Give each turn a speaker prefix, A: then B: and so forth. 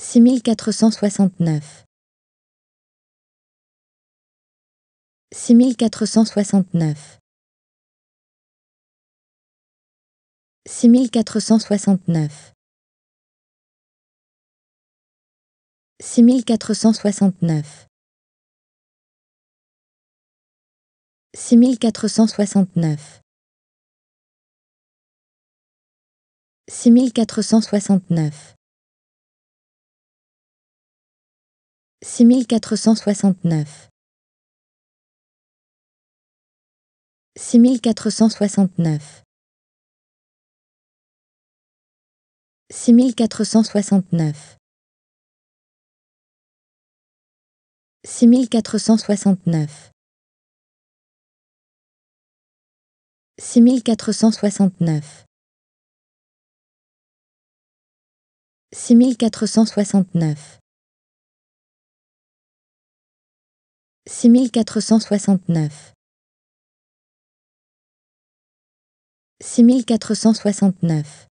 A: 6469 6469 6469 6469 6469 6469 6469 6469 6469 6469 6469 6469 six mille quatre cent soixante-neuf six mille quatre cent soixante-neuf